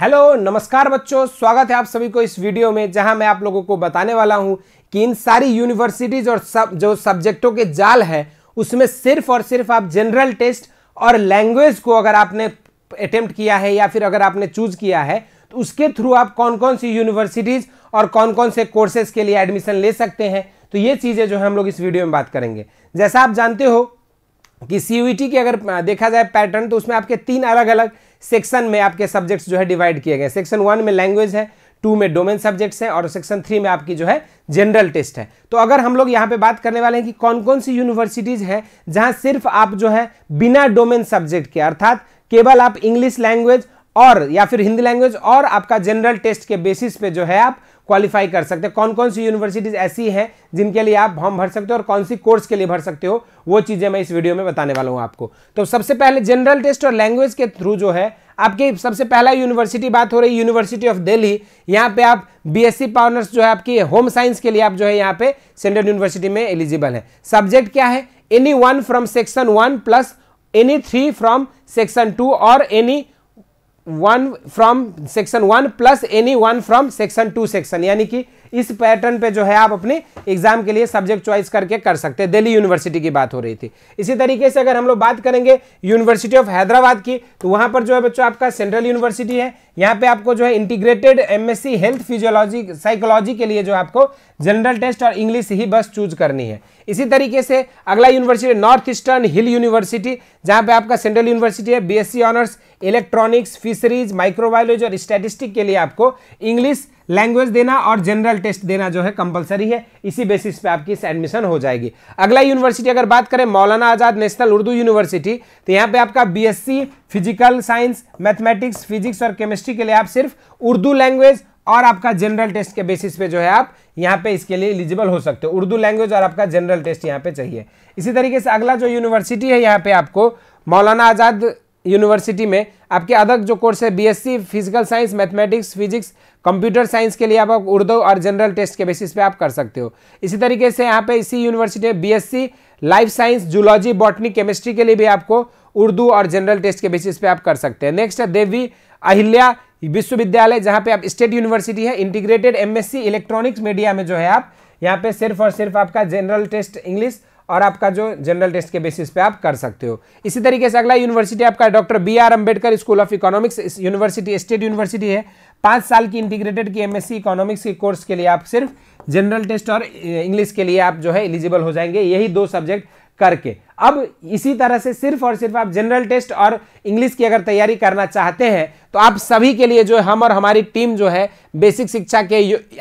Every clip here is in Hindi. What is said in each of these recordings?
हेलो नमस्कार बच्चों स्वागत है आप सभी को इस वीडियो में जहां मैं आप लोगों को बताने वाला हूं कि इन सारी यूनिवर्सिटीज और सब जो सब्जेक्टों के जाल है उसमें सिर्फ और सिर्फ आप जनरल टेस्ट और लैंग्वेज को अगर आपने अटेम्प्ट किया है या फिर अगर आपने चूज किया है तो उसके थ्रू आप कौन कौन सी यूनिवर्सिटीज और कौन कौन से कोर्सेज के लिए एडमिशन ले सकते हैं तो ये चीज़ें जो है हम लोग इस वीडियो में बात करेंगे जैसा आप जानते हो कि सी e की अगर देखा जाए पैटर्न तो उसमें आपके तीन अलग अलग सेक्शन में आपके सब्जेक्ट्स जो है डिवाइड किए गए सेक्शन वन में लैंग्वेज है टू में डोमेन सब्जेक्ट्स है और सेक्शन थ्री में आपकी जो है जनरल टेस्ट है तो अगर हम लोग यहाँ पे बात करने वाले हैं कि कौन कौन सी यूनिवर्सिटीज़ हैं जहाँ सिर्फ आप जो है बिना डोमेन सब्जेक्ट के अर्थात केवल आप इंग्लिश लैंग्वेज और या फिर हिंदी लैंग्वेज और आपका जनरल टेस्ट के बेसिस पे जो है आप क्वालिफाई कर सकते हैं कौन कौन सी यूनिवर्सिटीज़ ऐसी हैं जिनके लिए आप फॉर्म भर सकते हो और कौन सी कोर्स के लिए भर सकते हो वो चीज़ें मैं इस वीडियो में बताने वाला हूँ आपको तो सबसे पहले जनरल टेस्ट और लैंग्वेज के थ्रू जो है आपके सबसे पहला यूनिवर्सिटी बात हो रही है यूनिवर्सिटी ऑफ दिल्ली यहाँ पे आप बीएससी पार्नर्स जो है आपकी होम साइंस के लिए आप जो है यहाँ पे सेंट्रल यूनिवर्सिटी में एलिजिबल है सब्जेक्ट क्या है any one from section one plus any three from section two और any one from section one plus any one from section two section यानी कि इस पैटर्न पे जो है आप अपने एग्जाम के लिए सब्जेक्ट चॉइस करके कर सकते हैं दिल्ली यूनिवर्सिटी की बात हो रही थी इसी तरीके से अगर हम लोग बात करेंगे यूनिवर्सिटी ऑफ हैदराबाद की तो वहाँ पर जो है बच्चों आपका सेंट्रल यूनिवर्सिटी है यहाँ पे आपको जो है integrated MSc health physiology psychology के लिए जो आपको जनरल टेस्ट और इंग्लिश ही बस चूज करनी है इसी तरीके से अगला university north eastern hill university जहाँ पे आपका सेंट्रल यूनिवर्सिटी है BSc honours electronics fisheries microbiology और स्टैटिस्टिक के लिए आपको इंग्लिश लैंग्वेज देना और जनरल टेस्ट देना जो है कंपलसरी है इसी बेसिस पे आपकी एडमिशन हो जाएगी अगला यूनिवर्सिटी अगर बात करें मौलाना आज़ाद नेशनल उर्दू यूनिवर्सिटी तो यहाँ पे आपका BSc physical science mathematics physics और केमिस्ट्री के लिए आप सिर्फ उर्दू लैंग्वेज और आपका जनरल टेस्ट के बेसिस पे जो है आप यहाँ पे इसके लिए एलिजिबल हो सकते हो उर्दू लैंग्वेज और आपका जनरल टेस्ट यहाँ पे चाहिए इसी तरीके से अगला जो यूनिवर्सिटी है यहाँ पे आपको मौलाना आज़ाद यूनिवर्सिटी में आपके अदर जो कोर्स है BSc physical science mathematics physics computer science के लिए आप उर्दू और जनरल टेस्ट के बेसिस पे आप कर सकते हो इसी तरीके से यहाँ पे इसी यूनिवर्सिटी में BSc life science zoology botany chemistry के लिए भी आपको उर्दू और जनरल टेस्ट के बेसिस पे आप कर सकते हैं नेक्स्ट है देवी अहिल्या विश्वविद्यालय जहाँ पे आप स्टेट यूनिवर्सिटी है इंटीग्रेटेड एमएससी इलेक्ट्रॉनिक्स मीडिया में जो है आप यहाँ पे सिर्फ और सिर्फ आपका जनरल टेस्ट इंग्लिश और आपका जो जनरल टेस्ट के बेसिस पे आप कर सकते हो इसी तरीके से अगला यूनिवर्सिटी आपका doctor B R Ambedkar school of economics university state university है पाँच साल की इंटीग्रेटेड की एमएससी इकोनॉमिक्स के कोर्स के लिए आप सिर्फ जनरल टेस्ट और इंग्लिश के लिए आप जो है एलिजिबल हो जाएंगे यही दो सब्जेक्ट करके अब इसी तरह से सिर्फ और सिर्फ आप जनरल टेस्ट और इंग्लिश की अगर तैयारी करना चाहते हैं तो आप सभी के लिए जो हम और हमारी टीम जो है बेसिक शिक्षा के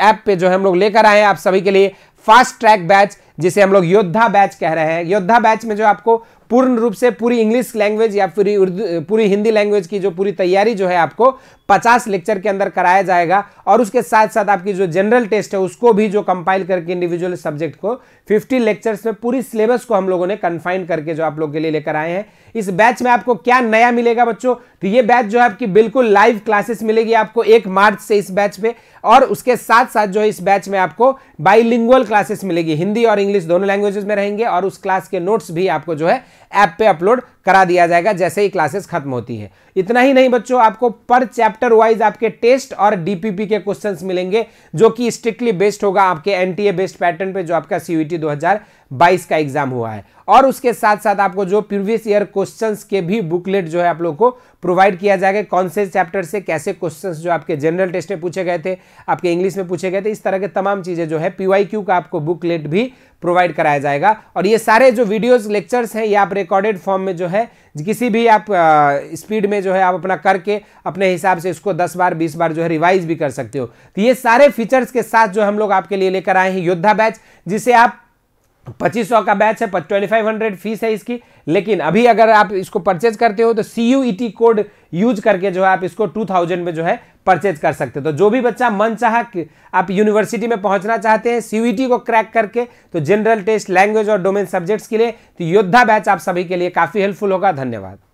ऐप पे जो है हम लोग लेकर आए हैं आप सभी के लिए फास्ट ट्रैक बैच जिसे हम लोग योद्धा बैच कह रहे हैं योद्धा बैच में जो आपको पूर्ण रूप से पूरी इंग्लिश लैंग्वेज या पूरी उर्दू पूरी हिंदी लैंग्वेज की जो पूरी तैयारी जो है आपको 50 लेक्चर के अंदर कराया जाएगा और उसके साथ साथ आपकी जो जनरल टेस्ट है उसको भी जो कंपाइल करके इंडिविजुअल सब्जेक्ट को 50 लेक्चर्स में पूरी सिलेबस को हम लोगों ने कन्फाइन करके जो आप लोग के लिए लेकर आए हैं इस बैच में आपको क्या नया मिलेगा बच्चों तो ये बैच जो है आपकी बिल्कुल लाइव क्लासेस मिलेगी आपको एक मार्च से इस बैच पे और उसके साथ साथ जो है इस बैच में आपको बाईलिंगुअल क्लासेस मिलेगी हिंदी और इंग्लिश दोनों लैंग्वेजेस में रहेंगे और उस क्लास के नोट्स भी आपको जो है ऐप पे अपलोड करा दिया जाएगा जैसे ही क्लासेस खत्म होती है इतना ही नहीं बच्चों आपको पर चैप्टर वाइज आपके टेस्ट और डीपीपी के क्वेश्चंस मिलेंगे जो कि स्ट्रिक्टली बेस्ड होगा आपके एनटीए बेस्ड पैटर्न पे जो आपका सीयूटी 2000 बाईस का एग्जाम हुआ है और उसके साथ साथ आपको जो प्रीवियस ईयर क्वेश्चंस के भी बुकलेट जो है आप लोग को प्रोवाइड किया जाएगा कौन से चैप्टर से कैसे क्वेश्चंस जो आपके जनरल टेस्ट में पूछे गए थे आपके इंग्लिश में पूछे गए थे इस तरह के तमाम चीज़ें जो है पीवाईक्यू का आपको बुकलेट भी प्रोवाइड कराया जाएगा और ये सारे जो वीडियोस लेक्चर्स हैं ये आप रिकॉर्डेड फॉर्म में जो है किसी भी आप स्पीड में जो है आप अपना करके अपने हिसाब से इसको दस बार बीस बार जो है रिवाइज भी कर सकते हो तो ये सारे फीचर्स के साथ जो हम लोग आपके लिए लेकर आए हैं योद्धा बैच जिसे आप पच्चीस सौ का बैच है ट्वेंटी फाइव हंड्रेड फीस है इसकी लेकिन अभी अगर आप इसको परचेज करते हो तो C U E T code use करके जो है आप इसको टू थाउजेंड में जो है परचेज कर सकते हो तो जो भी बच्चा मन चाह आप यूनिवर्सिटी में पहुंचना चाहते हैं सी यू ई टी को क्रैक करके तो जनरल टेस्ट लैंग्वेज और डोमेन सब्जेक्ट्स के लिए तो योद्धा बैच आप सभी के लिए काफ़ी हेल्पफुल होगा धन्यवाद